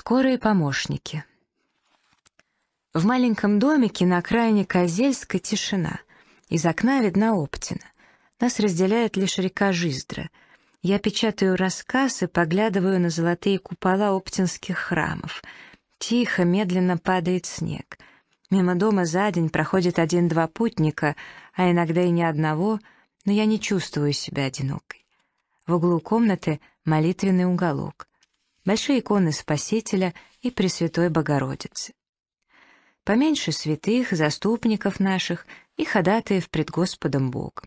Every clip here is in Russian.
Скорые помощники. В маленьком домике на окраине Козельска тишина. Из окна видна Оптина. Нас разделяет лишь река Жиздра. Я печатаю рассказ и поглядываю на золотые купола оптинских храмов. Тихо, медленно падает снег. Мимо дома за день проходит один-два путника, а иногда и ни одного, но я не чувствую себя одинокой. В углу комнаты молитвенный уголок — большие иконы Спасителя и Пресвятой Богородицы. Поменьше святых, заступников наших и ходатаев пред Господом Богом.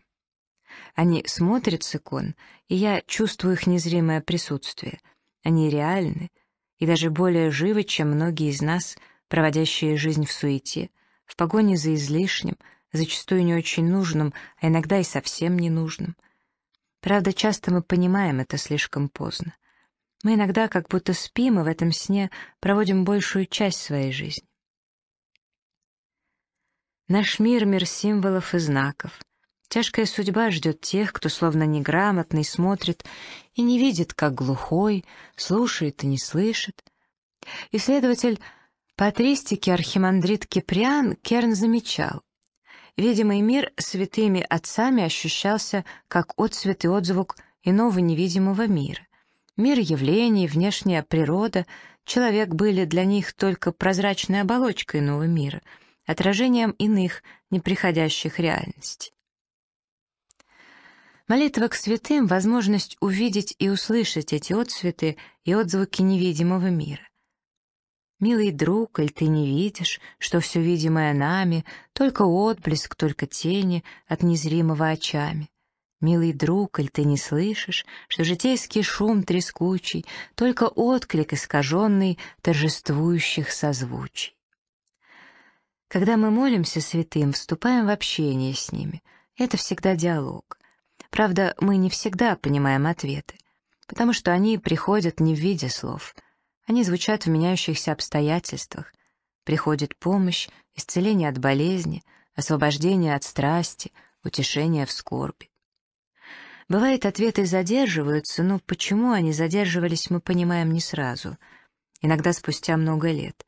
Они смотрят с икон, и я чувствую их незримое присутствие. Они реальны и даже более живы, чем многие из нас, проводящие жизнь в суете, в погоне за излишним, зачастую не очень нужным, а иногда и совсем ненужным. Правда, часто мы понимаем это слишком поздно. Мы иногда как будто спим и в этом сне проводим большую часть своей жизни. Наш мир — мир символов и знаков. Тяжкая судьба ждет тех, кто словно неграмотный смотрит и не видит, как глухой, слушает и не слышит. Исследователь патристики архимандрит Киприан Керн замечал. Видимый мир святыми отцами ощущался как отцвет и отзвук иного невидимого мира. Мир явлений, внешняя природа, человек были для них только прозрачной оболочкой нового мира, отражением иных, неприходящих реальностей. Молитва к святым — возможность увидеть и услышать эти отцветы и отзвуки невидимого мира. «Милый друг, или ты не видишь, что все видимое нами, только отблеск, только тени от незримого очами? Милый друг, коль ты не слышишь, что житейский шум трескучий, Только отклик искаженный торжествующих созвучий. Когда мы молимся святым, вступаем в общение с ними. Это всегда диалог. Правда, мы не всегда понимаем ответы, потому что они приходят не в виде слов. Они звучат в меняющихся обстоятельствах. Приходит помощь, исцеление от болезни, освобождение от страсти, утешение в скорби. Бывает, ответы задерживаются, но почему они задерживались, мы понимаем не сразу, иногда спустя много лет.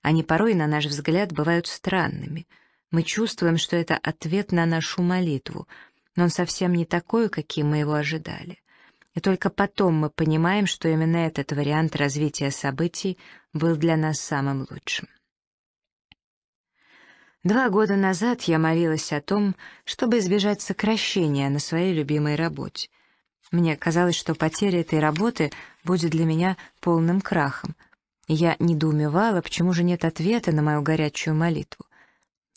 Они порой, на наш взгляд, бывают странными. Мы чувствуем, что это ответ на нашу молитву, но он совсем не такой, каким мы его ожидали. И только потом мы понимаем, что именно этот вариант развития событий был для нас самым лучшим. Два года назад я молилась о том, чтобы избежать сокращения на своей любимой работе. Мне казалось, что потеря этой работы будет для меня полным крахом. Я недоумевала, почему же нет ответа на мою горячую молитву.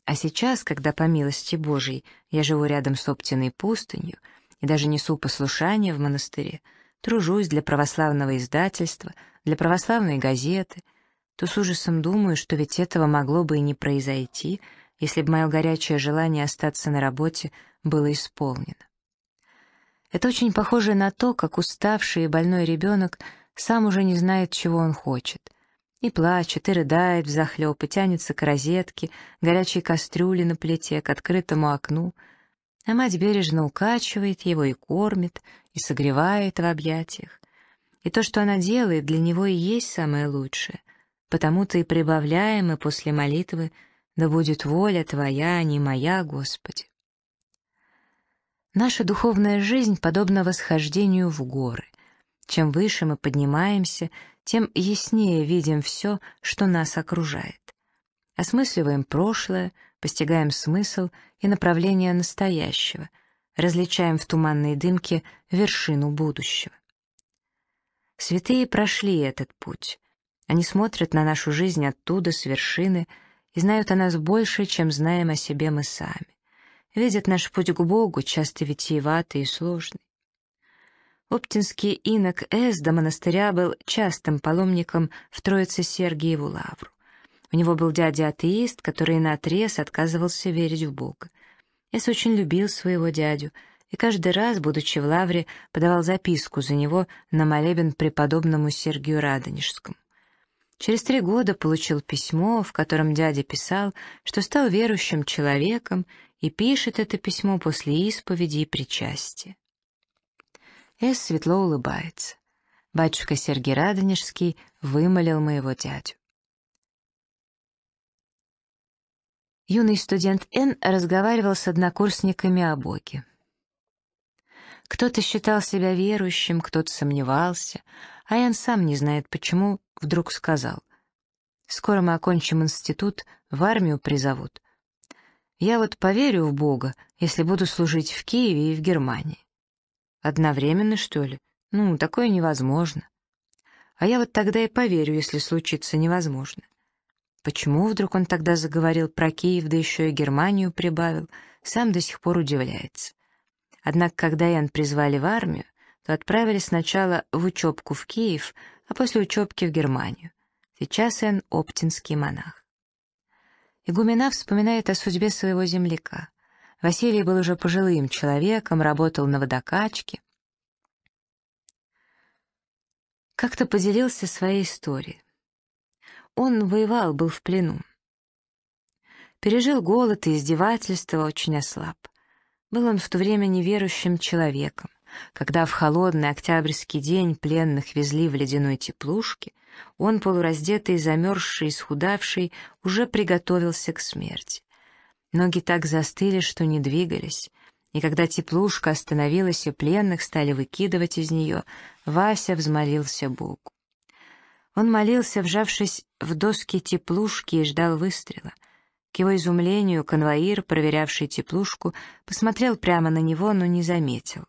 А сейчас, когда, по милости Божией я живу рядом с Оптиной пустынью и даже несу послушание в монастыре, тружусь для православного издательства, для православной газеты — то с ужасом думаю, что ведь этого могло бы и не произойти, если бы мое горячее желание остаться на работе было исполнено. Это очень похоже на то, как уставший и больной ребенок сам уже не знает, чего он хочет. И плачет, и рыдает взахлеб, и тянется к розетке, горячей кастрюле на плите, к открытому окну. А мать бережно укачивает его и кормит, и согревает в объятиях. И то, что она делает, для него и есть самое лучшее потому-то и прибавляем и после молитвы «Да будет воля Твоя, а не моя, Господи». Наша духовная жизнь подобна восхождению в горы. Чем выше мы поднимаемся, тем яснее видим все, что нас окружает. Осмысливаем прошлое, постигаем смысл и направление настоящего, различаем в туманной дымке вершину будущего. Святые прошли этот путь, они смотрят на нашу жизнь оттуда, с вершины, и знают о нас больше, чем знаем о себе мы сами. Видят наш путь к Богу, часто витиеватый и сложный. Оптинский инок Эс до монастыря был частым паломником в Троице Сергиеву лавру. У него был дядя-атеист, который наотрез отказывался верить в Бога. Эс очень любил своего дядю, и каждый раз, будучи в лавре, подавал записку за него на молебен преподобному Сергию Радонежскому. Через три года получил письмо, в котором дядя писал, что стал верующим человеком и пишет это письмо после исповеди и причастия. Эс светло улыбается. Батюшка Сергей Радонежский вымолил моего дядю. Юный студент Н разговаривал с однокурсниками о Боге. Кто-то считал себя верующим, кто-то сомневался, а Ян сам не знает почему, вдруг сказал. «Скоро мы окончим институт, в армию призовут. Я вот поверю в Бога, если буду служить в Киеве и в Германии». «Одновременно, что ли? Ну, такое невозможно». «А я вот тогда и поверю, если случится невозможно». Почему вдруг он тогда заговорил про Киев, да еще и Германию прибавил, сам до сих пор удивляется. Однако, когда Ян призвали в армию, то отправили сначала в учебку в Киев, а после учебки в Германию. Сейчас Ян — оптинский монах. Игумена вспоминает о судьбе своего земляка. Василий был уже пожилым человеком, работал на водокачке. Как-то поделился своей историей. Он воевал, был в плену. Пережил голод и издевательства, очень ослаб. Был он в то время неверующим человеком. Когда в холодный октябрьский день пленных везли в ледяной теплушке, он, полураздетый, замерзший, исхудавший, уже приготовился к смерти. Ноги так застыли, что не двигались, и когда теплушка остановилась и пленных стали выкидывать из нее, Вася взмолился Богу. Он молился, вжавшись в доски теплушки, и ждал выстрела — к его изумлению конвоир, проверявший теплушку, посмотрел прямо на него, но не заметил.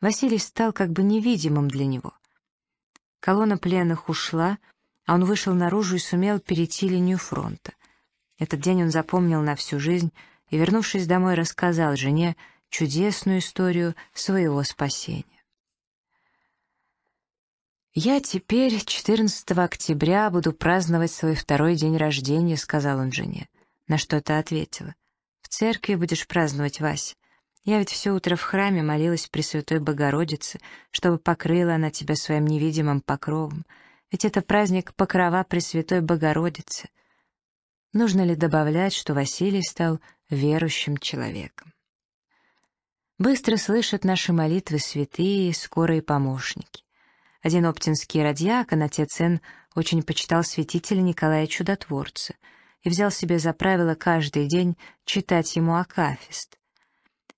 Василий стал как бы невидимым для него. Колонна пленных ушла, а он вышел наружу и сумел перейти линию фронта. Этот день он запомнил на всю жизнь и, вернувшись домой, рассказал жене чудесную историю своего спасения. «Я теперь, 14 октября, буду праздновать свой второй день рождения», — сказал он жене. На что то ответила. «В церкви будешь праздновать, Вась. Я ведь все утро в храме молилась при Святой Богородице, чтобы покрыла она тебя своим невидимым покровом. Ведь это праздник покрова Пресвятой Богородицы». Нужно ли добавлять, что Василий стал верующим человеком? Быстро слышат наши молитвы святые, скорые помощники. Один оптинский радиакон, отец Н, очень почитал святителя Николая Чудотворца и взял себе за правило каждый день читать ему Акафист.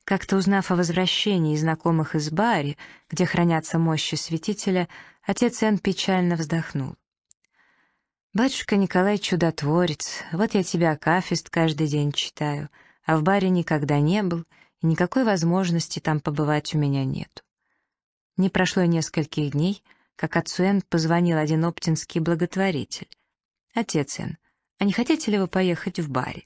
Как-то узнав о возвращении знакомых из Бари, где хранятся мощи святителя, отец Н печально вздохнул. «Батюшка Николай Чудотворец, вот я тебя Акафист каждый день читаю, а в баре никогда не был, и никакой возможности там побывать у меня нету. Не прошло и нескольких дней, как отцу Энн позвонил один оптинский благотворитель. «Отец Энн, а не хотите ли вы поехать в баре?»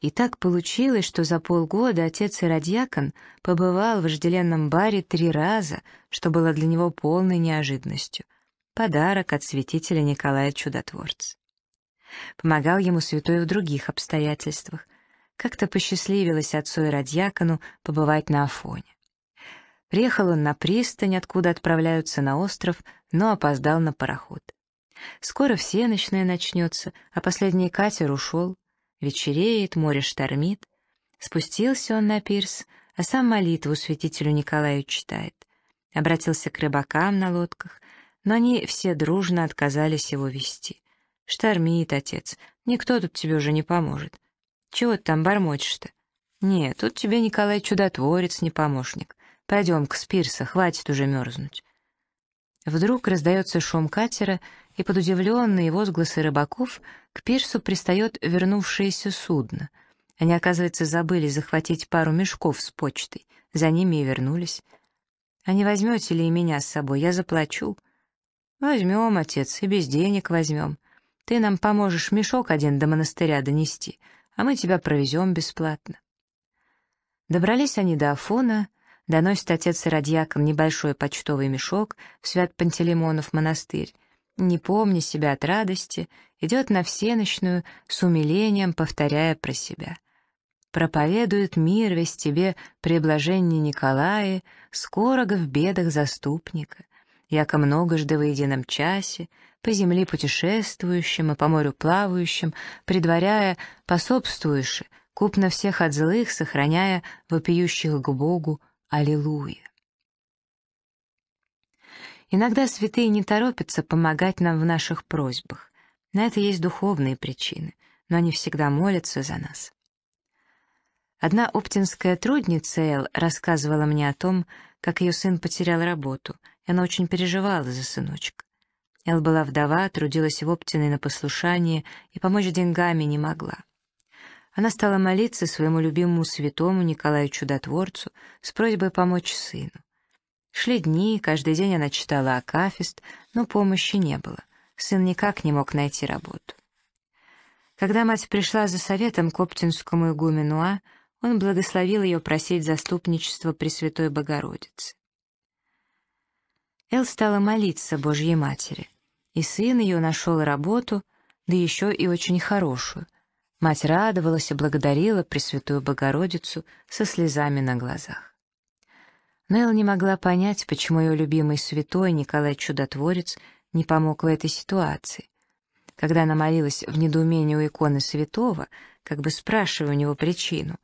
И так получилось, что за полгода отец Иродьякон побывал в вожделенном баре три раза, что было для него полной неожиданностью. Подарок от святителя Николая Чудотворца. Помогал ему святой в других обстоятельствах. Как-то посчастливилось отцу Иродьякону побывать на Афоне. Приехал он на пристань, откуда отправляются на остров, но опоздал на пароход. Скоро всеночное начнется, а последний катер ушел. Вечереет, море штормит. Спустился он на пирс, а сам молитву святителю Николаю читает. Обратился к рыбакам на лодках, но они все дружно отказались его вести. «Штормит, отец, никто тут тебе уже не поможет. Чего ты там бормочешь-то?» «Нет, тут тебе Николай Чудотворец, не помощник пойдем к Спирса, хватит уже мерзнуть». Вдруг раздается шум катера, и под удивленные возгласы рыбаков к пирсу пристает вернувшееся судно. Они, оказывается, забыли захватить пару мешков с почтой, за ними и вернулись. «А не возьмете ли и меня с собой? Я заплачу». «Возьмем, отец, и без денег возьмем. Ты нам поможешь мешок один до монастыря донести, а мы тебя провезем бесплатно». Добрались они до Афона, Доносит отец Иродьяком небольшой почтовый мешок в свят Пантелеймонов монастырь. Не помня себя от радости, идет на всеночную с умилением, повторяя про себя. Проповедует мир весь тебе преблажение Николае, скорого в бедах заступника, яко многожды во едином часе, по земле путешествующим и по морю плавающим, предваряя пособствуешь, купно всех от злых, сохраняя вопиющих к Богу, Аллилуйя. Иногда святые не торопятся помогать нам в наших просьбах. На это есть духовные причины, но они всегда молятся за нас. Одна оптинская трудница Эл рассказывала мне о том, как ее сын потерял работу, и она очень переживала за сыночка. Эл была вдова, трудилась в Оптиной на послушание и помочь деньгами не могла она стала молиться своему любимому святому Николаю Чудотворцу с просьбой помочь сыну. Шли дни, каждый день она читала Акафист, но помощи не было. Сын никак не мог найти работу. Когда мать пришла за советом к оптинскому игумену он благословил ее просить заступничество Пресвятой Богородицы. Эл стала молиться Божьей Матери, и сын ее нашел работу, да еще и очень хорошую — Мать радовалась и благодарила Пресвятую Богородицу со слезами на глазах. Нелл не могла понять, почему ее любимый святой Николай Чудотворец не помог в этой ситуации. Когда она молилась в недоумении у иконы святого, как бы спрашивая у него причину,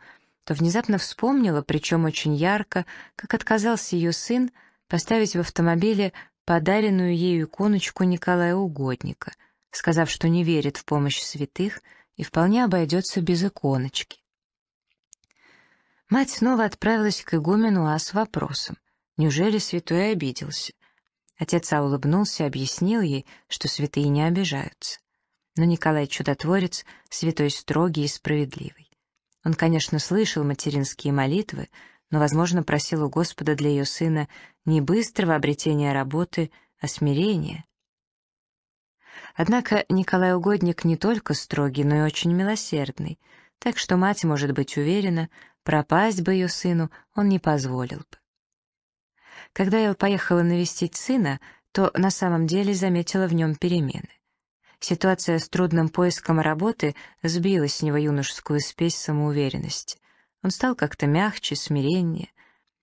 то внезапно вспомнила, причем очень ярко, как отказался ее сын поставить в автомобиле подаренную ею иконочку Николая Угодника, сказав, что не верит в помощь святых — и вполне обойдется без иконочки. Мать снова отправилась к игумену А с вопросом, неужели святой обиделся? Отец А улыбнулся и объяснил ей, что святые не обижаются. Но Николай Чудотворец — святой строгий и справедливый. Он, конечно, слышал материнские молитвы, но, возможно, просил у Господа для ее сына не быстрого обретения работы, а смирения, Однако Николай Угодник не только строгий, но и очень милосердный, так что мать может быть уверена, пропасть бы ее сыну он не позволил бы. Когда я поехала навестить сына, то на самом деле заметила в нем перемены. Ситуация с трудным поиском работы сбила с него юношескую спесь самоуверенности. Он стал как-то мягче, смиреннее.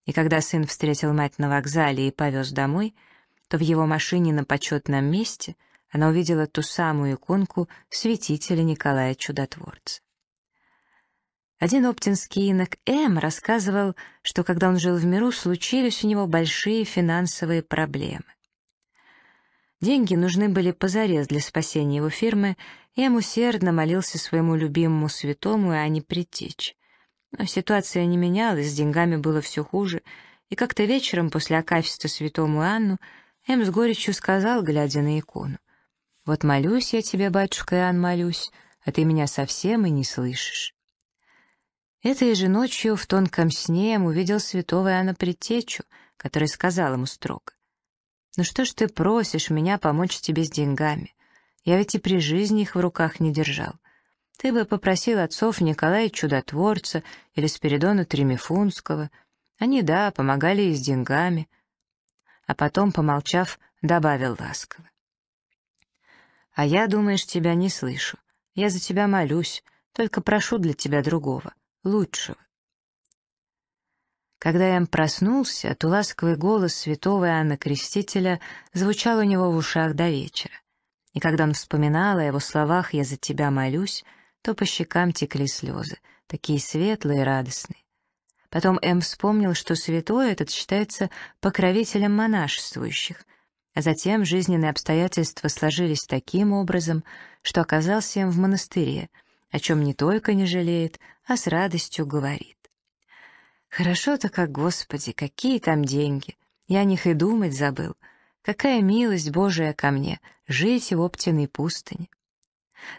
И когда сын встретил мать на вокзале и повез домой, то в его машине на почетном месте — она увидела ту самую иконку святителя Николая Чудотворца. Один оптинский инок М. рассказывал, что когда он жил в миру, случились у него большие финансовые проблемы. Деньги нужны были позарез для спасения его фирмы, и М. усердно молился своему любимому святому и Ане Предтечь. Но ситуация не менялась, с деньгами было все хуже, и как-то вечером после акафиста святому Анну М. с горечью сказал, глядя на икону — вот молюсь я тебе, батюшка Иоанн, молюсь, а ты меня совсем и не слышишь. Этой же ночью в тонком сне увидел святого Иоанна Предтечу, который сказал ему строго, «Ну что ж ты просишь меня помочь тебе с деньгами? Я ведь и при жизни их в руках не держал. Ты бы попросил отцов Николая Чудотворца или Спиридона Тремифунского. Они, да, помогали и с деньгами». А потом, помолчав, добавил ласково. А я, думаешь, тебя не слышу. Я за тебя молюсь, только прошу для тебя другого, лучшего. Когда Эм проснулся, то ласковый голос святого Иоанна Крестителя звучал у него в ушах до вечера. И когда он вспоминал о его словах «я за тебя молюсь», то по щекам текли слезы, такие светлые и радостные. Потом Эм вспомнил, что святой этот считается покровителем монашествующих, а затем жизненные обстоятельства сложились таким образом, что оказался им в монастыре, о чем не только не жалеет, а с радостью говорит. «Хорошо-то как, Господи, какие там деньги! Я о них и думать забыл. Какая милость Божия ко мне, жить в Оптиной пустыне!»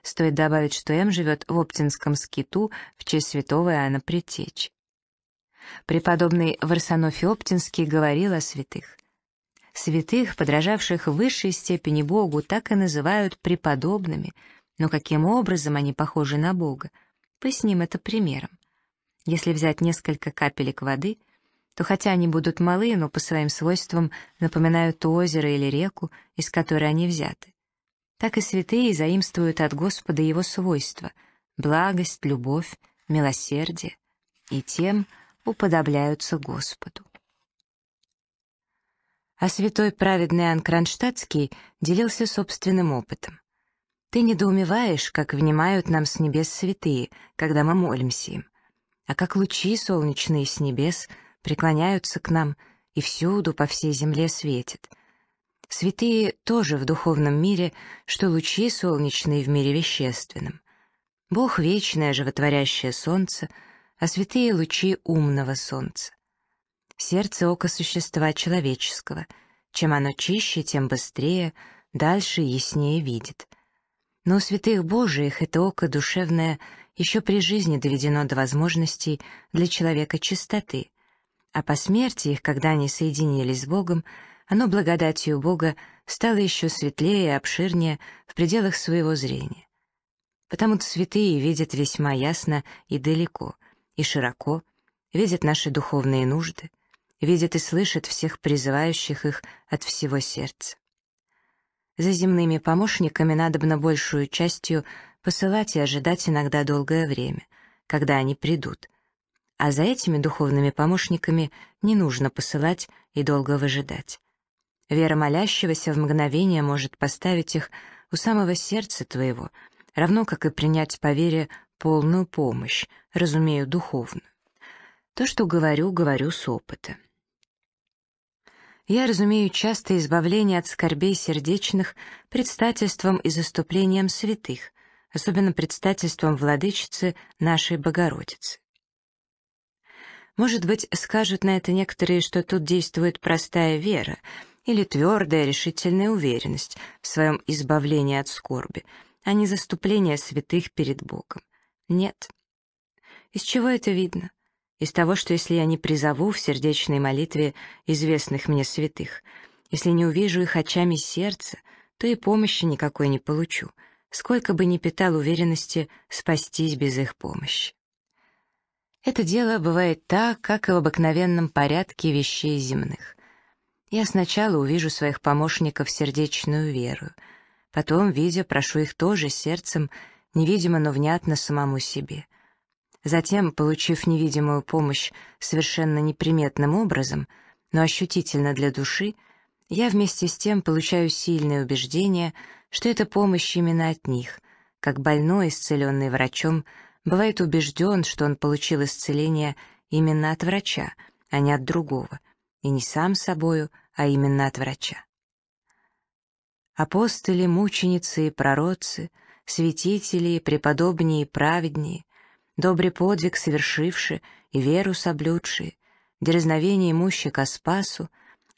Стоит добавить, что М живет в Оптинском скиту в честь святого Иоанна Предтечи. Преподобный Варсонофий Оптинский говорил о святых. Святых, подражавших в высшей степени Богу, так и называют преподобными, но каким образом они похожи на Бога? Поясним это примером. Если взять несколько капелек воды, то хотя они будут малы, но по своим свойствам напоминают озеро или реку, из которой они взяты. Так и святые заимствуют от Господа его свойства — благость, любовь, милосердие, и тем уподобляются Господу а святой праведный Иоанн Кронштадтский делился собственным опытом. «Ты недоумеваешь, как внимают нам с небес святые, когда мы молимся им, а как лучи солнечные с небес преклоняются к нам и всюду по всей земле светят». Святые тоже в духовном мире, что лучи солнечные в мире вещественном. Бог — вечное животворящее солнце, а святые — лучи умного солнца сердце око существа человеческого. Чем оно чище, тем быстрее, дальше и яснее видит. Но у святых Божиих это око душевное еще при жизни доведено до возможностей для человека чистоты, а по смерти их, когда они соединились с Богом, оно благодатью Бога стало еще светлее и обширнее в пределах своего зрения. Потому-то святые видят весьма ясно и далеко, и широко, видят наши духовные нужды — видит и слышит всех призывающих их от всего сердца. За земными помощниками надобно большую частью посылать и ожидать иногда долгое время, когда они придут, а за этими духовными помощниками не нужно посылать и долго выжидать. Вера молящегося в мгновение может поставить их у самого сердца твоего, равно как и принять по вере полную помощь, разумею, духовную. То, что говорю, говорю с опыта я разумею частое избавление от скорбей сердечных предстательством и заступлением святых, особенно предстательством владычицы нашей Богородицы. Может быть, скажут на это некоторые, что тут действует простая вера или твердая решительная уверенность в своем избавлении от скорби, а не заступление святых перед Богом. Нет. Из чего это видно? из того, что если я не призову в сердечной молитве известных мне святых, если не увижу их очами сердца, то и помощи никакой не получу, сколько бы ни питал уверенности спастись без их помощи. Это дело бывает так, как и в обыкновенном порядке вещей земных. Я сначала увижу своих помощников сердечную веру, потом, видя, прошу их тоже сердцем, невидимо, но внятно самому себе. Затем, получив невидимую помощь совершенно неприметным образом, но ощутительно для души, я вместе с тем получаю сильное убеждение, что это помощь именно от них, как больной, исцеленный врачом, бывает убежден, что он получил исцеление именно от врача, а не от другого, и не сам собою, а именно от врача. Апостоли, мученицы и пророцы, святители, преподобнее и праведнее, добрый подвиг совершивши и веру соблюдши, дерзновение имуще ко спасу,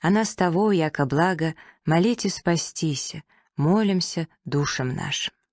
а нас того, яко благо, молите спастися, молимся душам нашим.